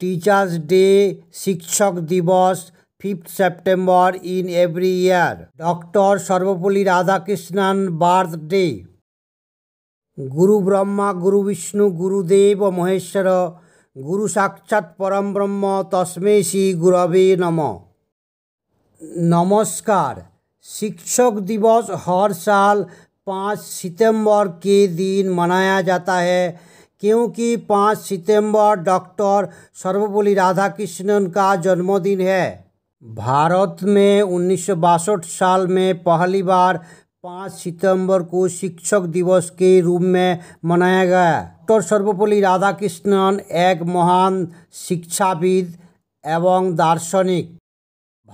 teachers day শিক্ষক দিবস fifth September in every year doctor Sarvepalli Radhakrishnan birthday গুরু ব্রহ্মা গুরু বিষ্ণু গুরুদেব মহেশ্বর গুরু সাক্ষাৎ পরম ব্রহ্ম তসমে শ্রী গুরবে নম নমস্कार शिक्षक दिवस हर साल पाँच सितंबर के दिन मनाया जाता है क्योंकि पाँच सितंबर डॉक्टर सर्वपल्ली राधाकृष्णन का जन्मदिन है भारत में उन्नीस साल में पहली बार पाँच सितंबर को शिक्षक दिवस के रूप में मनाया गया डॉक्टर सर्वपल्ली राधाकृष्णन एक महान शिक्षाविद एवं दार्शनिक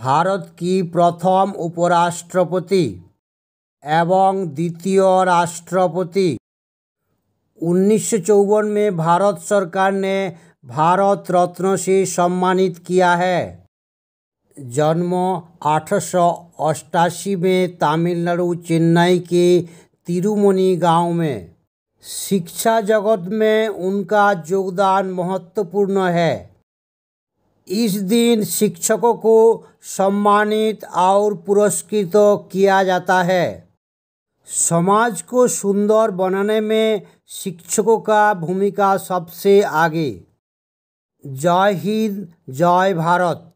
भारत की प्रथम उपराष्ट्रपति एवं द्वितीय राष्ट्रपति उन्नीस में भारत सरकार ने भारत रत्न से सम्मानित किया है जन्म अठारह में तमिलनाडु चेन्नई के तिरुमणि गांव में शिक्षा जगत में उनका योगदान महत्वपूर्ण है इस दिन शिक्षकों को सम्मानित और पुरस्कृत किया जाता है समाज को सुंदर बनाने में शिक्षकों का भूमिका सबसे आगे जय हिंद जय भारत